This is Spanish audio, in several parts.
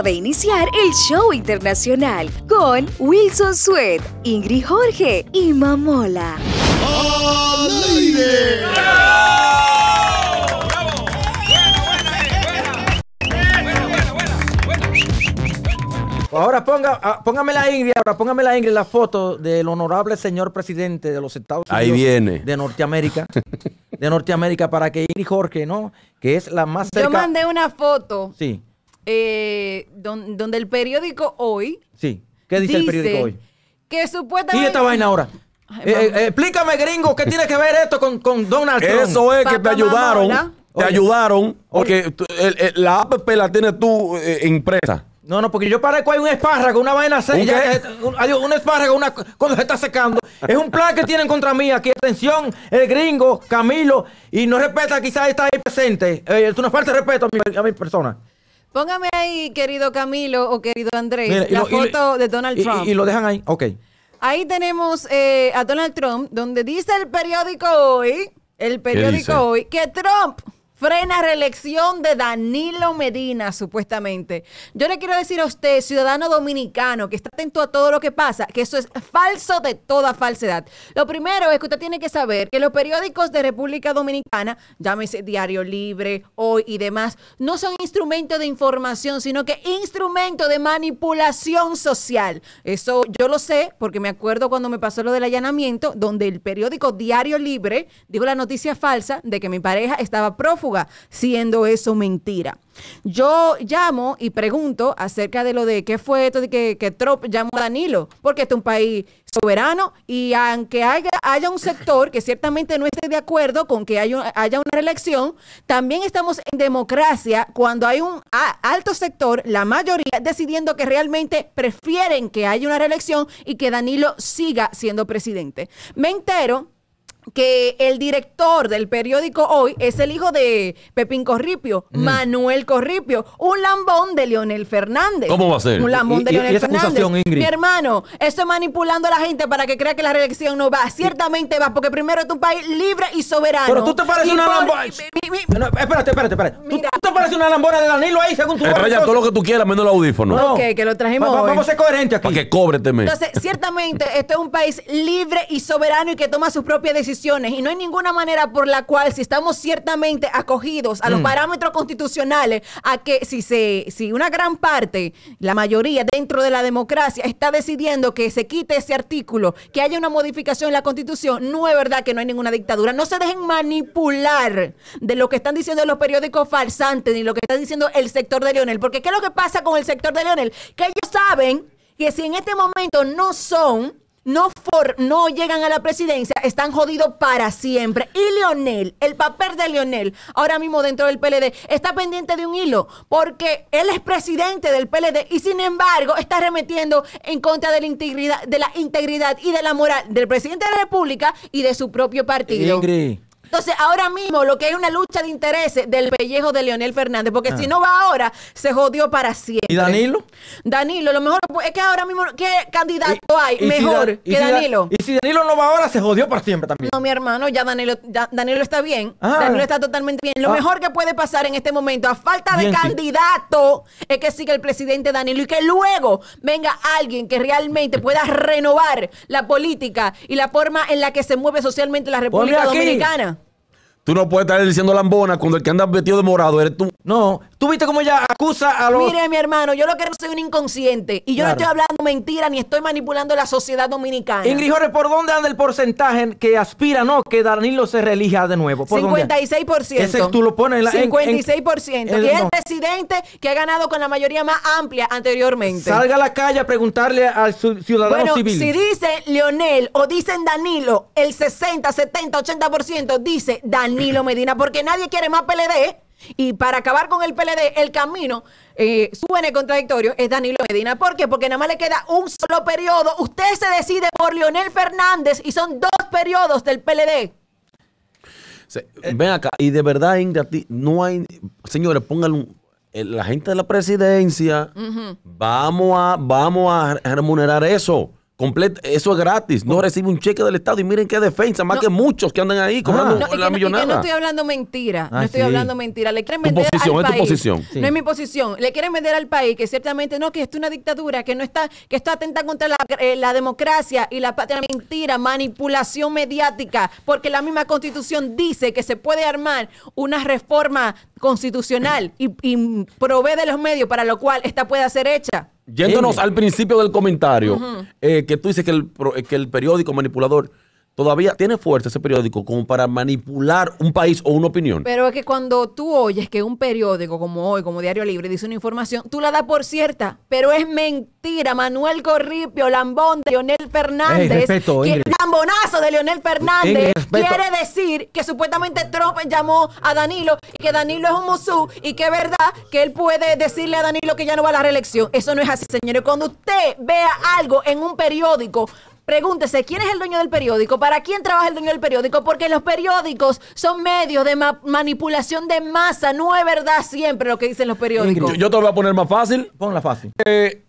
de iniciar el show internacional con Wilson Sweet, Ingrid Jorge y Mamola. Pues ahora ponga, ah, póngame la Ingrid, ahora póngame la Ingrid la foto del honorable señor presidente de los Estados Unidos. Ahí viene. De Norteamérica. De Norteamérica para que Ingrid Jorge, ¿no? Que es la más cerca. Yo mandé una foto. Sí. Eh, donde el periódico hoy. Sí. ¿Qué dice, el periódico hoy? Que supuestamente. ¿Y esta vaina ahora? Eh, eh, explícame, gringo, ¿qué tiene que ver esto con, Donald Trump? Eso es que te ayudaron. te ayudaron porque la app la tienes tú impresa. No, no, porque yo parezco hay un espárrago, una vaina seca ¿Un, un espárrago cuando se está secando. Es un plan que tienen contra mí aquí. Atención, el gringo, Camilo, y no respeta, quizás está ahí presente. es una falta de respeto a mi, a mi persona. Póngame ahí, querido Camilo o querido Andrés, la foto de Donald Trump. Y, lo dejan ahí, ok. Ahí tenemos eh, a Donald Trump, donde dice el periódico hoy, el periódico hoy, que Trump Frena reelección de Danilo Medina, supuestamente. Yo le quiero decir a usted, ciudadano dominicano, que está atento a todo lo que pasa, que eso es falso de toda falsedad. Lo primero es que usted tiene que saber que los periódicos de República Dominicana, llámese Diario Libre, Hoy y demás, no son instrumentos de información, sino que instrumentos de manipulación social. Eso yo lo sé porque me acuerdo cuando me pasó lo del allanamiento, donde el periódico Diario Libre dijo la noticia falsa de que mi pareja estaba prófugo siendo eso mentira. Yo llamo y pregunto acerca de lo de qué fue esto de que, que Trump llamó a Danilo, porque este es un país soberano y aunque haya, haya un sector que ciertamente no esté de acuerdo con que haya una reelección, también estamos en democracia cuando hay un alto sector, la mayoría, decidiendo que realmente prefieren que haya una reelección y que Danilo siga siendo presidente. Me entero que el director del periódico hoy es el hijo de Pepín Corripio, mm. Manuel Corripio, un lambón de Leonel Fernández. ¿Cómo va a ser? Un lambón de Leonel Fernández. Mi hermano, eso es manipulando a la gente para que crea que la reelección no va. Ciertamente va, porque primero es un país libre y soberano. Pero tú te pareces una lambón. espérate, espérate, espérate. Mira, parece una lambona de Danilo ahí, según tu eh, Raya todo lo que tú quieras, menos el audífono. Ok, que lo trajimos Vamos a ser coherentes aquí. Para que cóbrete, Entonces, ciertamente, este es un país libre y soberano y que toma sus propias decisiones. Y no hay ninguna manera por la cual, si estamos ciertamente acogidos a los mm. parámetros constitucionales, a que si, se, si una gran parte, la mayoría dentro de la democracia, está decidiendo que se quite ese artículo, que haya una modificación en la constitución, no es verdad que no hay ninguna dictadura. No se dejen manipular de lo que están diciendo los periódicos falsantes ni lo que está diciendo el sector de Leonel. Porque ¿qué es lo que pasa con el sector de Leonel? Que ellos saben que si en este momento no son, no, for, no llegan a la presidencia, están jodidos para siempre. Y Leonel, el papel de Leonel, ahora mismo dentro del PLD, está pendiente de un hilo, porque él es presidente del PLD y sin embargo está remitiendo en contra de la integridad, de la integridad y de la moral del presidente de la República y de su propio partido. Entonces, ahora mismo lo que hay una lucha de intereses del pellejo de Leonel Fernández, porque si ah. no va ahora, se jodió para siempre. ¿Y Danilo? Danilo, lo mejor pues, es que ahora mismo, ¿qué candidato hay mejor que Danilo? y si Danilo no va ahora, se jodió para siempre también. No, mi hermano, ya Danilo, Danilo está bien. Ah. Danilo está totalmente bien. Lo ah. mejor que puede pasar en este momento, a falta de candidato, es que siga el presidente Danilo y que luego venga alguien que realmente pueda renovar la política y la forma en la que se mueve socialmente la República Dominicana. Tú no puedes estar diciendo lambona cuando el que anda vestido de morado eres tú. No, tú viste cómo ella acusa a los... Mire, mi hermano, yo lo que no soy un inconsciente. Y yo no estoy hablando mentira ni estoy manipulando la sociedad dominicana. Ingrid ¿por dónde anda el porcentaje que aspira, no, que Danilo se relija de nuevo? ¿Por 56%. Ese tú lo pones en la... 56%. y es el presidente que ha ganado con la mayoría más amplia anteriormente. Salga a la calle a preguntarle al ciudadano bueno, si dice Leonel o dicen Danilo, el 60, 70, 80% dice Danilo. Danilo Medina, porque nadie quiere más PLD. ¿eh? Y para acabar con el PLD, el camino, eh, suene contradictorio, es Danilo Medina. ¿Por qué? Porque nada más le queda un solo periodo. Usted se decide por Leonel Fernández y son dos periodos del PLD. ven acá, y de verdad, no hay. Señores, pónganle eh, La gente de la presidencia, vamos, a, vamos a remunerar eso. Completo, eso es gratis, no recibe un cheque del Estado y miren qué defensa, más que muchos que andan ahí ah. cobrando la No, estoy hablando mentira, ah, no estoy hablando mentira, le quieren vender al país. No es mi posición, le quieren vender al país que ciertamente no que es una dictadura, que no está que está atenta contra eh, la, democracia y la patria mentira, manipulación mediática, porque la misma Constitución dice que se puede armar una reforma constitucional y, y provee de los medios para lo cual esta pueda ser hecha. Yéndonos al principio del comentario, eh, que tú dices que el, eh, que el periódico manipulador todavía tiene fuerza ese periódico como para manipular un país o una opinión. Pero es que cuando tú oyes que un periódico como hoy, como Diario Libre, dice una información, tú la das por cierta, pero es mentira. Manuel Corripio, lambón de Leonel Fernández, lambonazo de Leonel Fernández, quiere decir que supuestamente Trump llamó a Danilo y que Danilo es un musú y que es verdad que él puede decirle a Danilo que ya no va a la reelección. Eso no es así, señores. Cuando usted vea algo en un periódico Pregúntese, ¿quién es el dueño del periódico? ¿Para quién trabaja el dueño del periódico? Porque los periódicos son medios de manipulación de masa. No es verdad siempre lo que dicen los periódicos. Yo, te lo voy a poner más fácil. Ponla fácil. Eh,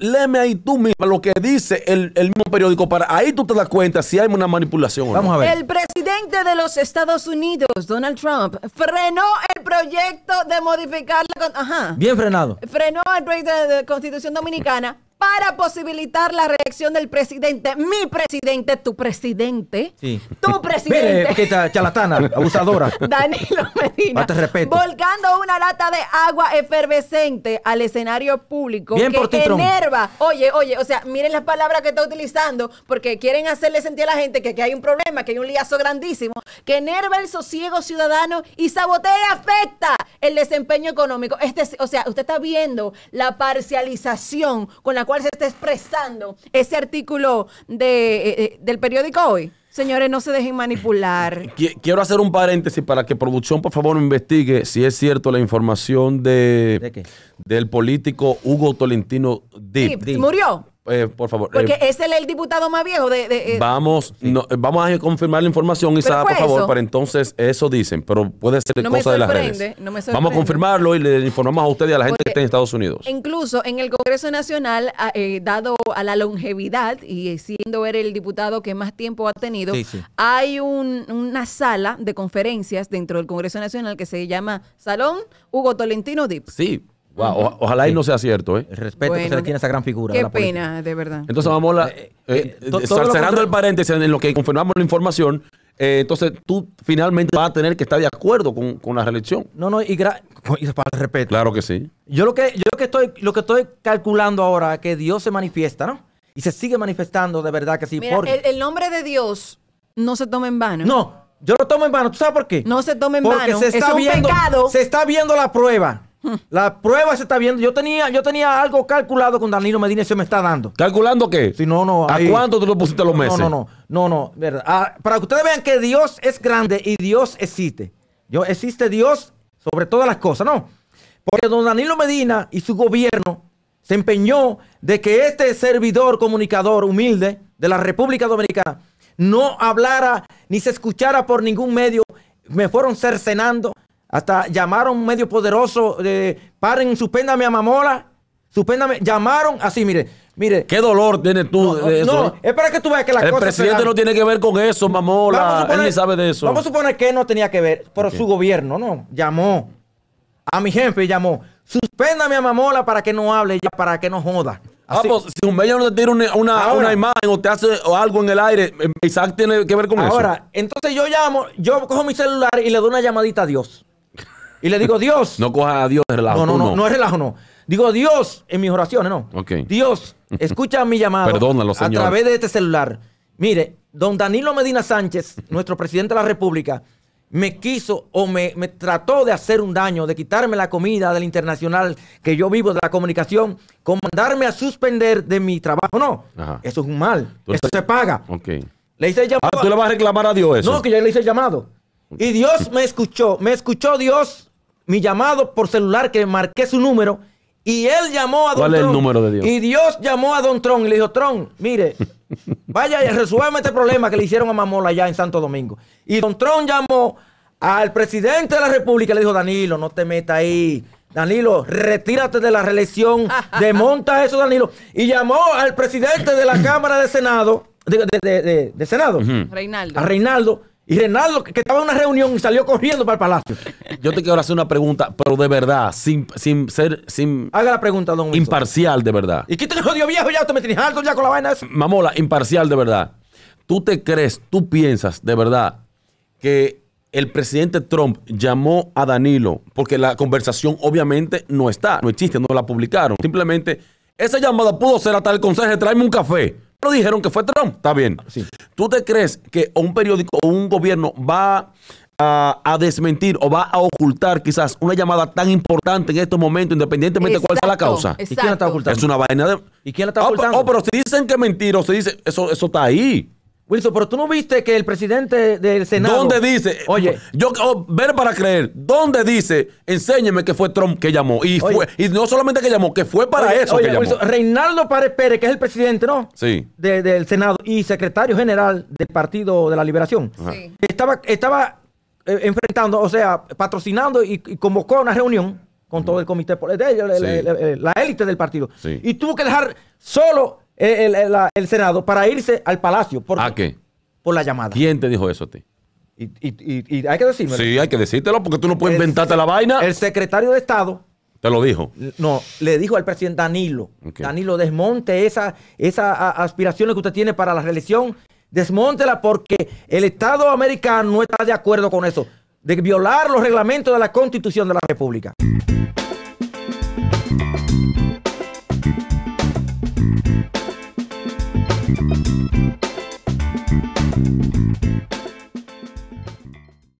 léeme ahí tú mismo lo que dice el, mismo periódico. Para ahí tú te das cuenta si hay una manipulación. Vamos a ver. El presidente de los Estados Unidos, Donald Trump, frenó el proyecto de modificar la. Ajá. Bien frenado. Frenó el proyecto de Constitución Dominicana para posibilitar la reacción del presidente, mi presidente, tu presidente, sí. tu presidente. Mire, chalatana, abusadora. Danilo Medina. Te respeto. Volcando una lata de agua efervescente al escenario público Bien que enerva. Oye, oye, o sea, miren las palabras que está utilizando porque quieren hacerle sentir a la gente que, que hay un problema, que hay un liazo grandísimo, que enerva el sosiego ciudadano y sabotea y afecta el desempeño económico. Este, o sea, usted está viendo la parcialización con la ¿Cuál se está expresando ese artículo de, eh, eh, del periódico hoy. Señores, no se dejen manipular. Quiero hacer un paréntesis para que producción, por favor, investigue si es cierto la información de, del político Hugo Tolentino Dip. ¿Murió? Eh, eh, Porque ese es el diputado más viejo de... Eh. Vamos vamos a confirmar la información, Isada, por favor, para entonces eso dicen, pero puede ser cosa de las redes. No me vamos a confirmarlo y le informamos a usted y a la gente que está en Estados Unidos. Incluso en el Congreso Nacional, ah, dado a la longevidad y siendo él el diputado que más tiempo ha tenido, hay una sala de conferencias dentro del Congreso Nacional que se llama Salón Hugo Tolentino Dip. Sí, ojalá y no sea cierto, ¿eh? El respeto que se le tiene a esa gran figura. Qué pena, de verdad. Entonces vamos a... Eh, eh, eh, cerrando el paréntesis en lo que confirmamos la información, entonces tú finalmente vas a tener que estar de acuerdo con, con la reelección. No, no, y, para el respeto. Claro que sí. Yo lo que, yo lo que, estoy, lo que estoy calculando ahora es que Dios se manifiesta, ¿no? Y se sigue manifestando de verdad que sí. porque... el, nombre de Dios no se toma en vano. No, yo lo tomo en vano. ¿Tú sabes por qué? No se toma en porque Se está viendo, Se está viendo la prueba. La prueba se está viendo. Yo tenía, yo tenía algo calculado con Danilo Medina y se me está dando. ¿Calculando qué? Si no, no. ¿A cuánto tú lo pusiste los meses? No, no, no. no, no ah, para que ustedes vean que Dios es grande y Dios existe. Yo, existe Dios sobre todas las cosas, ¿no? Porque don Danilo Medina y su gobierno se empeñó de que este servidor comunicador humilde de la República Dominicana no hablara ni se escuchara por ningún medio. Me fueron cercenando hasta llamaron un medio poderoso, de, paren, suspéndame a Mamola. Suspéndame, llamaron así, mire, mire. ¿Qué dolor tienes tú de eso? No, eh? es para que tú veas que la El presidente no tiene que ver con eso, mamola. él sabe de eso. Vamos a suponer que no tenía que ver, pero su gobierno, no, llamó. A mi jefe llamó. Suspéndame a mamola para que no hable, ya para que no joda. Ah, pues, si un medio no te tira una, imagen o te hace algo en el aire, eh, Isaac tiene que ver con eso. Ahora, entonces yo llamo, yo cojo mi celular y le doy una llamadita a Dios. Y le digo, Dios. No coja a Dios de relajo. No, no, no, no, es relajo, no. Digo, Dios, en mis oraciones, no. Ok. Dios, escucha mi llamado. Perdónalo, Señor. A través de este celular. Mire, don Danilo Medina Sánchez, nuestro presidente de la República, me quiso o me, trató de hacer un daño, de quitarme la comida del internacional que yo vivo, de la comunicación, con mandarme a suspender de mi trabajo. No, eso es un mal. Eso se paga. Ok. Le hice el ah, llamado. Ah, tú le vas a reclamar a Dios eso. No, que yo le hice llamado. Y Dios me escuchó, me escuchó Dios mi llamado por celular que marqué su número y él llamó a Don el número de Y Dios llamó a Don Tron y le dijo, Tron, mire, vaya y resuélvame este problema que le hicieron a Mamola allá en Santo Domingo. Y Don Tron llamó al presidente de la República y le dijo, Danilo, no te metas ahí. Danilo, retírate de la reelección, desmonta eso, Danilo. Y llamó al presidente de la Cámara de Senado, de, Senado, Reinaldo. a Reinaldo, y Renaldo, que estaba en una reunión, y salió corriendo para el palacio. Yo te quiero hacer una pregunta, pero de verdad, sin, ser. Sin Haga la pregunta, don Imparcial, de verdad. ¿Y qué te jodió viejo ya? ¿Tú me tienes alto ya con la vaina esa? Mamola, imparcial, de verdad. ¿Tú te crees, tú piensas, de verdad, que el presidente Trump llamó a Danilo? Porque la conversación, obviamente, no está, no existe, no la publicaron. Simplemente, esa llamada pudo ser hasta el consejo, tráeme un café. Lo dijeron que fue Trump. Está bien. Ah, ¿Tú te crees que un periódico o un gobierno va a, desmentir o va a ocultar quizás una llamada tan importante en estos momentos, independientemente de cuál sea la causa? ¿Y quién la está ocultando? Es una vaina de... ¿Y quién la está ah, pues, ocultando? Oh, pero, si dicen que es mentira, o se dice, eso, eso está ahí. Wilson, pero tú no viste que el presidente del Senado. ¿Dónde dice? Oye. Yo, oh, ver para creer. ¿Dónde dice? Enséñeme que fue Trump que llamó. Y fue y no solamente que llamó, que fue para eso que llamó. Wilson, Reinaldo Párez Pérez, que es el presidente, ¿no? Sí. del Senado y secretario general del Partido de la Liberación. Sí. Estaba, estaba eh, enfrentando, o sea, patrocinando y, convocó una reunión con todo el comité, de la, la, élite del partido. Sí. Y tuvo que dejar solo el, Senado para irse al Palacio. Por, ¿A qué? Por la llamada. ¿Quién te dijo eso a ti? Y, hay que decírmelo. Sí, hay que decírtelo porque tú no puedes inventarte la vaina. El secretario de Estado. ¿Te lo dijo? No, le dijo al presidente Danilo. Danilo, desmonte esas esa aspiraciones que usted tiene para la reelección. Desmóntela porque el Estado americano no está de acuerdo con eso. De violar los reglamentos de la Constitución de la República.